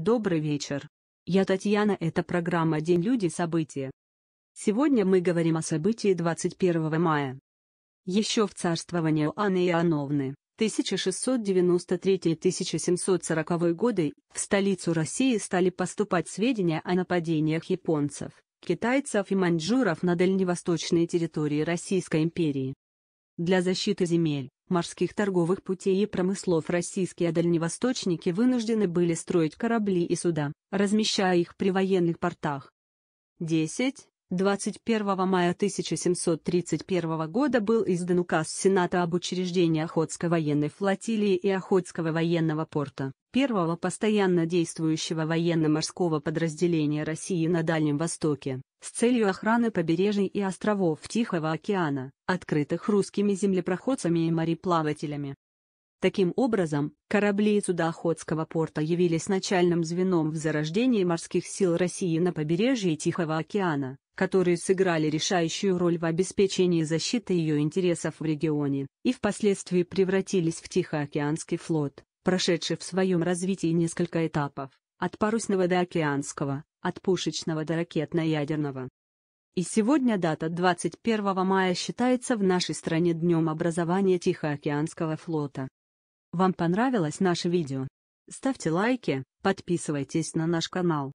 Добрый вечер. Я Татьяна, это программа «День люди. События». Сегодня мы говорим о событии 21 мая. Еще в царствовании Анны Иоанновны, 1693-1740 годы, в столицу России стали поступать сведения о нападениях японцев, китайцев и маньчжуров на дальневосточные территории Российской империи. Для защиты земель, морских торговых путей и промыслов российские дальневосточники вынуждены были строить корабли и суда, размещая их при военных портах. 10. 21 мая 1731 года был издан указ Сената об учреждении Охотской военной флотилии и Охотского военного порта, первого постоянно действующего военно-морского подразделения России на Дальнем Востоке, с целью охраны побережий и островов Тихого океана, открытых русскими землепроходцами и мореплавателями. Таким образом, корабли и суда Охотского порта явились начальным звеном в зарождении морских сил России на побережье Тихого океана, которые сыграли решающую роль в обеспечении защиты ее интересов в регионе, и впоследствии превратились в Тихоокеанский флот, прошедший в своем развитии несколько этапов, от парусного до океанского, от пушечного до ракетно-ядерного. И сегодня дата 21 мая считается в нашей стране днем образования Тихоокеанского флота. Вам понравилось наше видео? Ставьте лайки, подписывайтесь на наш канал.